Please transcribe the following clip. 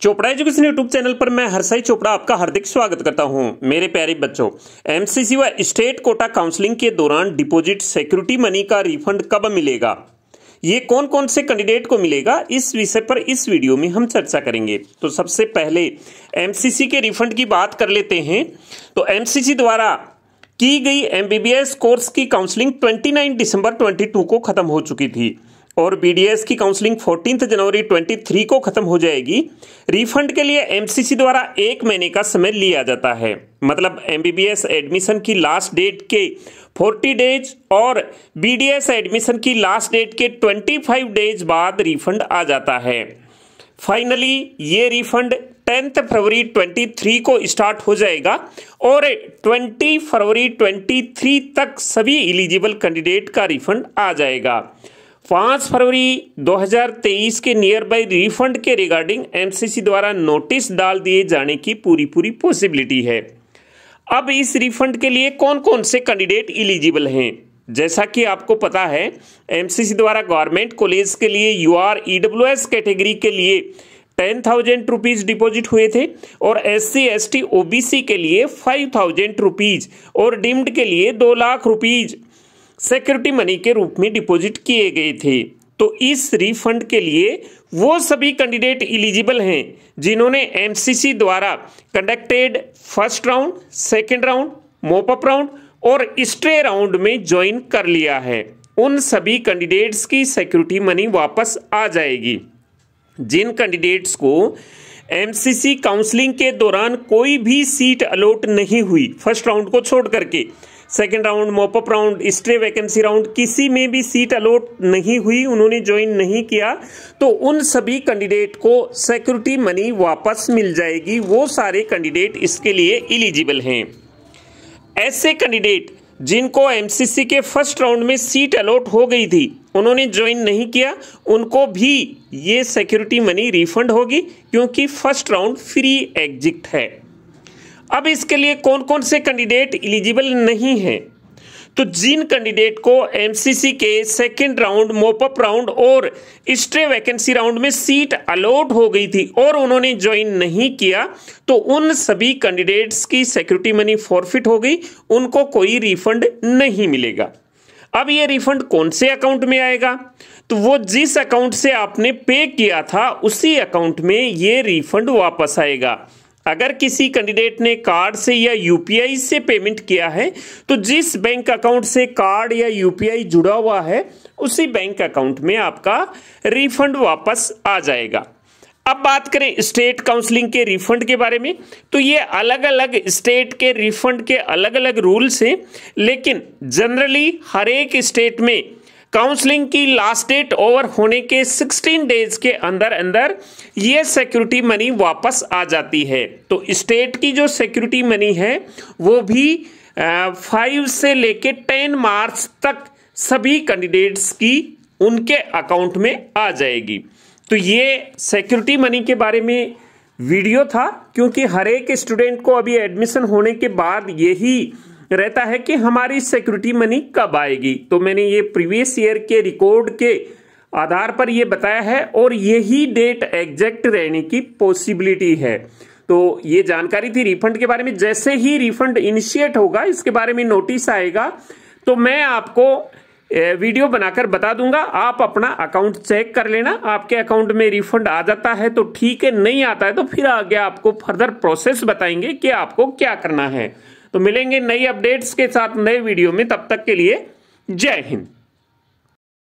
Chopra education YouTube channel पर मैं हरसाई चोपड़ा आपका हार्दिक स्वागत करता हूं मेरे प्यारे बच्चों एमसीसी व स्टेट कोटा काउंसलिंग के दौरान डिपॉजिट सिक्योरिटी मनी का रिफंड कब मिलेगा ये कौन कौन से कैंडिडेट को मिलेगा इस विषय पर इस वीडियो में हम चर्चा करेंगे तो सबसे पहले एमसीसी के रिफंड की बात कर लेते हैं तो एमसीसी द्वारा की गई एमबीबीएस कोर्स की काउंसलिंग ट्वेंटी दिसंबर ट्वेंटी को खत्म हो चुकी थी और बीडीएस की काउंसलिंग फोर्टीन जनवरी 23 को खत्म हो जाएगी रिफंड के लिए एमसीसी द्वारा एक महीने का समय लिया जाता है मतलब एमबीबीएस एडमिशन की लास्ट डेट के 40 डेज और बीडीएस एडमिशन की लास्ट डेट के 25 डेज बाद रिफंड आ जाता है फाइनली ये रिफंड टेंथ फरवरी 23 को स्टार्ट हो जाएगा और 20 फरवरी 23 तक सभी इलिजिबल कैंडिडेट का रिफंड आ जाएगा पाँच फरवरी 2023 के नियर बाई रिफंड के रिगार्डिंग एमसीसी द्वारा नोटिस डाल दिए जाने की पूरी पूरी पॉसिबिलिटी है अब इस रिफंड के लिए कौन कौन से कैंडिडेट इलिजिबल हैं जैसा कि आपको पता है एमसीसी द्वारा गवर्नमेंट कॉलेज के लिए यू आर कैटेगरी के लिए टेन थाउजेंड रुपीज डिपॉजिट हुए थे और S C S T O B C के लिए फाइव थाउजेंड रुपीज और डिम्ड के लिए दो लाख रुपीज़ सिक्योरिटी मनी के रूप में डिपॉजिट किए गए थे तो इस रिफंड के लिए वो सभी कैंडिडेट इलिजिबल हैं जिन्होंने एमसीसी द्वारा conducted first round second round mop up round और स्ट्रे राउंड में ज्वाइन कर लिया है उन सभी कैंडिडेट्स की सिक्योरिटी मनी वापस आ जाएगी जिन कैंडिडेट्स को एमसीसी काउंसलिंग के दौरान कोई भी सीट अलॉट नहीं हुई फर्स्ट राउंड को छोड़ करके second round mop up round stray vacancy round किसी में भी सीट अलॉट नहीं हुई उन्होंने ज्वाइन नहीं किया तो उन सभी कैंडिडेट को सिक्योरिटी मनी वापस मिल जाएगी वो सारे कैंडिडेट इसके लिए इलिजिबल हैं ऐसे कैंडिडेट जिनको एमसीसी के फर्स्ट राउंड में सीट अलॉट हो गई थी उन्होंने ज्वाइन नहीं किया उनको भी ये सिक्योरिटी मनी रिफंड होगी क्योंकि फर्स्ट राउंड फ्री एग्जिट है अब इसके लिए कौन कौन से कैंडिडेट इलिजिबल नहीं हैं तो जिन कैंडिडेट को एमसीसी के सेकंड राउंड मोपअप राउंड और स्ट्रे वैकेंसी राउंड में सीट अलोट हो गई थी और उन्होंने ज्वाइन नहीं किया तो उन सभी कैंडिडेट्स की सिक्योरिटी मनी फॉरफिट हो गई उनको कोई रिफंड नहीं मिलेगा अब ये रिफंड कौन से अकाउंट में आएगा तो वो जिस अकाउंट से आपने पे किया था उसी अकाउंट में ये रिफंड वापस आएगा अगर किसी कैंडिडेट ने कार्ड से या यूपीआई से पेमेंट किया है तो जिस बैंक अकाउंट से कार्ड या यूपीआई जुड़ा हुआ है उसी बैंक अकाउंट में आपका रिफंड वापस आ जाएगा अब बात करें स्टेट काउंसलिंग के रिफंड के बारे में तो ये अलग अलग स्टेट के रिफंड के अलग अलग रूल्स हैं लेकिन जनरली हर एक स्टेट में काउंसलिंग की लास्ट डेट ओवर होने के 16 डेज के अंदर अंदर ये सिक्योरिटी मनी वापस आ जाती है तो स्टेट की जो सिक्योरिटी मनी है वो भी फाइव से लेके टेन मार्च तक सभी कैंडिडेट्स की उनके अकाउंट में आ जाएगी तो ये सिक्योरिटी मनी के बारे में वीडियो था क्योंकि हर एक स्टूडेंट को अभी एडमिशन होने के बाद यही रहता है कि हमारी सिक्योरिटी मनी कब आएगी तो मैंने ये प्रीवियस ईयर के रिकॉर्ड के आधार पर यह बताया है और यही डेट एग्जैक्ट रहने की पॉसिबिलिटी है तो ये जानकारी थी रिफंड के बारे में जैसे ही रिफंड इनिशिएट होगा इसके बारे में नोटिस आएगा तो मैं आपको वीडियो बनाकर बता दूंगा आप अपना अकाउंट चेक कर लेना आपके अकाउंट में रिफंड आ जाता है तो ठीक है नहीं आता है तो फिर आगे आपको फर्दर प्रोसेस बताएंगे कि आपको क्या करना है तो मिलेंगे नई अपडेट्स के साथ नए वीडियो में तब तक के लिए जय हिंद